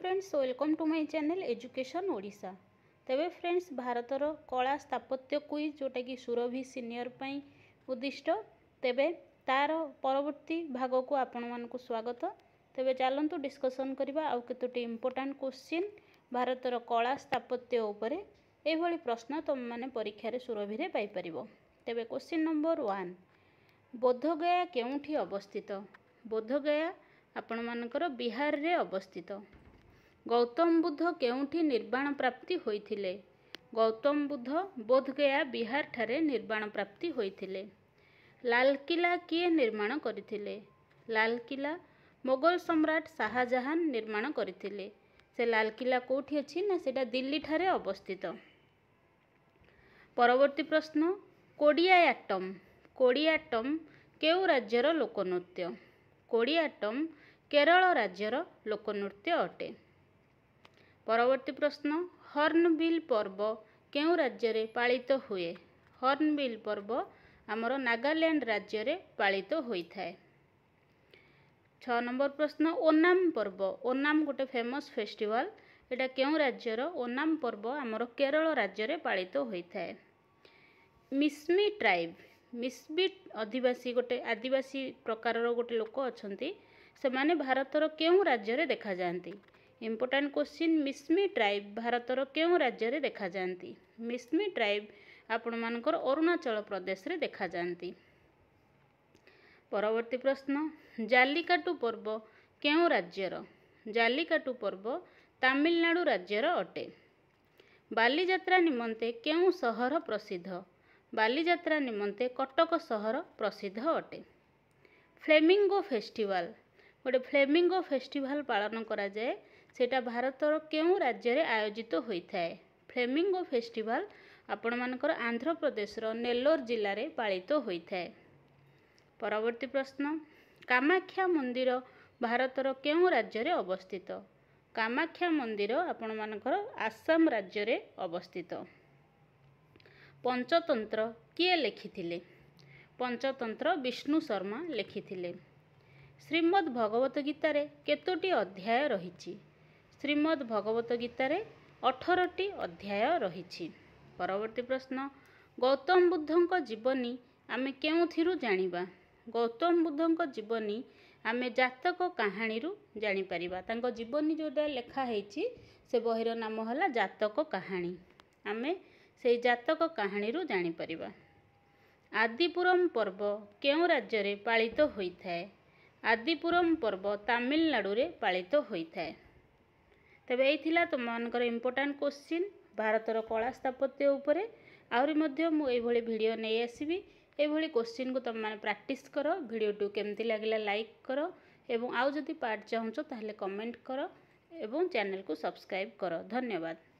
friends welcome to my channel education ओडा तबे friends भारतर कला स्थापत्य क्विज जोटा कि सुरभि सिनियर पर उदिष्ट तेब तार परवर्ती भाग को आपण मानक स्वागत तेज चलतु डिस्कसन करवा आतोटी इम्पोर्टाट क्वेश्चि भारतर कला स्थापत्य उपरि प्रश्न तुम मैंने परीक्षा सुरभिपर तेरे क्वेश्चन नंबर वन बोधगया के अवस्थित बोधगया आपण मानक बिहार में अवस्थित ଗୌତମ ବୁଦ୍ଧ କେଉଁଠି ନିର୍ବାଣ ପ୍ରାପ୍ତି ହୋଇଥିଲେ ଗୌତମ ବୁଦ୍ଧ ବୋଧଗୟା ବିହାରଠାରେ ନିର୍ବାଣ ପ୍ରାପ୍ତି ହୋଇଥିଲେ ଲାଲକିଲ୍ଲା କିଏ ନିର୍ମାଣ କରିଥିଲେ ଲାଲକିଲା ମୋଗଲ ସମ୍ରାଟ ଶାହାଜାହାନ ନିର୍ମାଣ କରିଥିଲେ ସେ ଲାଲକିଲ୍ଲା କେଉଁଠି ଅଛି ନା ସେଇଟା ଦିଲ୍ଲୀଠାରେ ଅବସ୍ଥିତ ପରବର୍ତ୍ତୀ ପ୍ରଶ୍ନ କୋଡ଼ିଆ ଆଟମ୍ କୋଡ଼ିଆ ଆଟମ୍ କେଉଁ ରାଜ୍ୟର ଲୋକନୃତ୍ୟ କୋଡ଼ିଆ ଆଟମ୍ କେରଳ ରାଜ୍ୟର ଲୋକନୃତ୍ୟ ଅଟେ ପରବର୍ତ୍ତୀ ପ୍ରଶ୍ନ ହର୍ଣ୍ଣବିଲ୍ ପର୍ବ କେଉଁ ରାଜ୍ୟରେ ପାଳିତ ହୁଏ ହର୍ଣ୍ଣବିଲ୍ ପର୍ବ ଆମର ନାଗାଲାଣ୍ଡ ରାଜ୍ୟରେ ପାଳିତ ହୋଇଥାଏ ଛଅ ନମ୍ବର ପ୍ରଶ୍ନ ଓନାମ୍ ପର୍ବ ଓନାମ୍ ଗୋଟେ ଫେମସ୍ ଫେଷ୍ଟିଭାଲ୍ ଏଇଟା କେଉଁ ରାଜ୍ୟର ଓନାମ ପର୍ବ ଆମର କେରଳ ରାଜ୍ୟରେ ପାଳିତ ହୋଇଥାଏ ମିସ୍ମି ଟ୍ରାଇବ୍ ମିସ୍ମି ଅଧିବାସୀ ଗୋଟେ ଆଦିବାସୀ ପ୍ରକାରର ଗୋଟେ ଲୋକ ଅଛନ୍ତି ସେମାନେ ଭାରତର କେଉଁ ରାଜ୍ୟରେ ଦେଖାଯାଆନ୍ତି ଇମ୍ପୋର୍ଟାଣ୍ଟ କ୍ୱେଶ୍ଚିନ୍ ମିସ୍ମି ଟ୍ରାଇବ୍ ଭାରତର କେଉଁ ରାଜ୍ୟରେ ଦେଖାଯାଆନ୍ତି ମିସ୍ମି ଟ୍ରାଇବ୍ ଆପଣମାନଙ୍କର ଅରୁଣାଚଳ ପ୍ରଦେଶରେ ଦେଖାଯାଆନ୍ତି ପରବର୍ତ୍ତୀ ପ୍ରଶ୍ନ ଜାଲିକାଟୁ ପର୍ବ କେଉଁ ରାଜ୍ୟର ଜାଲିକାଟୁ ପର୍ବ ତାମିଲନାଡ଼ୁ ରାଜ୍ୟର ଅଟେ ବାଲିଯାତ୍ରା ନିମନ୍ତେ କେଉଁ ସହର ପ୍ରସିଦ୍ଧ ବାଲିଯାତ୍ରା ନିମନ୍ତେ କଟକ ସହର ପ୍ରସିଦ୍ଧ ଅଟେ ଫ୍ଲେମିଙ୍ଗୋ ଫେଷ୍ଟିଭାଲ୍ ଗୋଟେ ଫ୍ଲେମିଙ୍ଗୋ ଫେଷ୍ଟିଭାଲ୍ ପାଳନ କରାଯାଏ ସେଇଟା ଭାରତର କେଉଁ ରାଜ୍ୟରେ ଆୟୋଜିତ ହୋଇଥାଏ ଫ୍ଲେମିଙ୍ଗୋ ଫେଷ୍ଟିଭାଲ ଆପଣମାନଙ୍କର ଆନ୍ଧ୍ରପ୍ରଦେଶର ନେଲୋର ଜିଲ୍ଲାରେ ପାଳିତ ହୋଇଥାଏ ପରବର୍ତ୍ତୀ ପ୍ରଶ୍ନ କାମାକ୍ଷା ମନ୍ଦିର ଭାରତର କେଉଁ ରାଜ୍ୟରେ ଅବସ୍ଥିତ କାମାକ୍ଷା ମନ୍ଦିର ଆପଣମାନଙ୍କର ଆସାମ ରାଜ୍ୟରେ ଅବସ୍ଥିତ ପଞ୍ଚତନ୍ତ୍ର କିଏ ଲେଖିଥିଲେ ପଞ୍ଚତନ୍ତ୍ର ବିଷ୍ଣୁ ଶର୍ମା ଲେଖିଥିଲେ ଶ୍ରୀମଦ୍ ଭଗବତ ଗୀତାରେ କେତୋଟି ଅଧ୍ୟାୟ ରହିଛି ଶ୍ରୀମଦ୍ ଭଗବତ ଗୀତାରେ ଅଠରଟି ଅଧ୍ୟାୟ ରହିଛି ପରବର୍ତ୍ତୀ ପ୍ରଶ୍ନ ଗୌତମ ବୁଦ୍ଧଙ୍କ ଜୀବନୀ ଆମେ କେଉଁଥିରୁ ଜାଣିବା ଗୌତମ ବୁଦ୍ଧଙ୍କ ଜୀବନୀ ଆମେ ଜାତକ କାହାଣୀରୁ ଜାଣିପାରିବା ତାଙ୍କ ଜୀବନୀ ଯେଉଁଟା ଲେଖା ହେଇଛି ସେ ବହିର ନାମ ହେଲା ଜାତକ କାହାଣୀ ଆମେ ସେଇ ଜାତକ କାହାଣୀରୁ ଜାଣିପାରିବା ଆଦିପୁରମ୍ ପର୍ବ କେଉଁ ରାଜ୍ୟରେ ପାଳିତ ହୋଇଥାଏ ଆଦିପୁରମ୍ ପର୍ବ ତାମିଲନାଡ଼ୁରେ ପାଳିତ ହୋଇଥାଏ ତେବେ ଏଇ ଥିଲା ତୁମମାନଙ୍କର ଇମ୍ପୋର୍ଟାଣ୍ଟ କୋଶ୍ଚିନ୍ ଭାରତର କଳା ସ୍ଥାପତ୍ୟ ଉପରେ ଆହୁରି ମଧ୍ୟ ମୁଁ ଏଇଭଳି ଭିଡ଼ିଓ ନେଇ ଆସିବି ଏଇଭଳି କୋଶ୍ଚିନ୍କୁ ତୁମେମାନେ ପ୍ରାକ୍ଟିସ୍ କର ଭିଡ଼ିଓଟିକୁ କେମିତି ଲାଗିଲା ଲାଇକ୍ କର ଏବଂ ଆଉ ଯଦି ପାର୍ଟ ଚାହୁଁଛ ତାହେଲେ କମେଣ୍ଟ କର ଏବଂ ଚ୍ୟାନେଲ୍କୁ ସବସ୍କ୍ରାଇବ୍ କର ଧନ୍ୟବାଦ